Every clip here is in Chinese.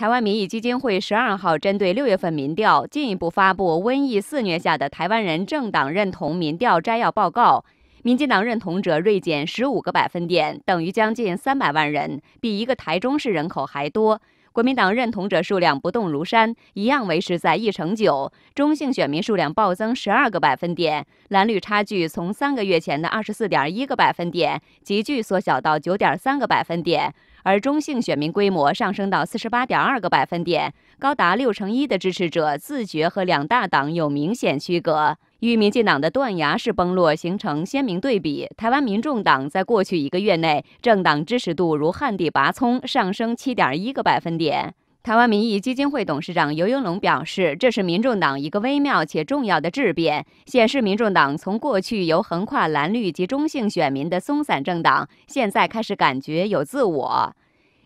台湾民意基金会十二号针对六月份民调进一步发布瘟疫肆虐下的台湾人政党认同民调摘要报告，民进党认同者锐减十五个百分点，等于将近三百万人，比一个台中市人口还多。国民党认同者数量不动如山，一样维持在一成九。中性选民数量暴增十二个百分点，蓝绿差距从三个月前的二十四点一个百分点急剧缩小到九点三个百分点。而中性选民规模上升到四十八点二个百分点，高达六成一的支持者自觉和两大党有明显区隔，与民进党的断崖式崩落形成鲜明对比。台湾民众党在过去一个月内，政党支持度如旱地拔葱，上升七点一个百分点。台湾民意基金会董事长尤荣龙表示：“这是民众党一个微妙且重要的质变，显示民众党从过去由横跨蓝绿及中性选民的松散政党，现在开始感觉有自我。”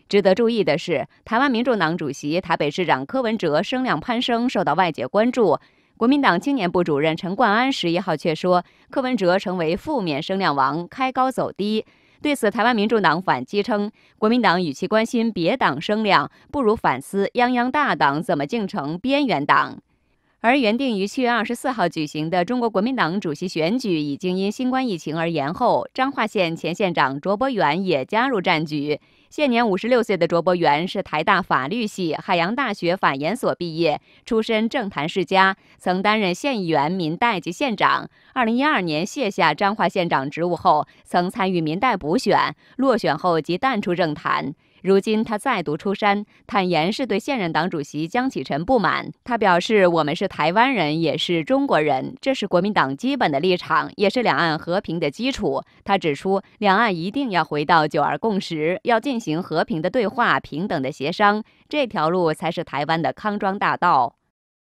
值得注意的是，台湾民众党主席、台北市长柯文哲声量攀升，受到外界关注。国民党青年部主任陈冠安十一号却说，柯文哲成为负面声量王，开高走低。对此，台湾民主党反击称，国民党与其关心别党声量，不如反思泱泱大党怎么竟成边缘党。而原定于七月二十四号举行的中国国民党主席选举，已经因新冠疫情而延后。彰化县前县长卓伯源也加入战局。现年五十六岁的卓博源是台大法律系、海洋大学法研所毕业，出身政坛世家，曾担任县议员、民代及县长。二零一二年卸下彰化县长职务后，曾参与民代补选，落选后即淡出政坛。如今他再度出山，坦言是对现任党主席江启臣不满。他表示：“我们是台湾人，也是中国人，这是国民党基本的立场，也是两岸和平的基础。”他指出，两岸一定要回到九二共识，要进。行和平的对话，平等的协商，这条路才是台湾的康庄大道。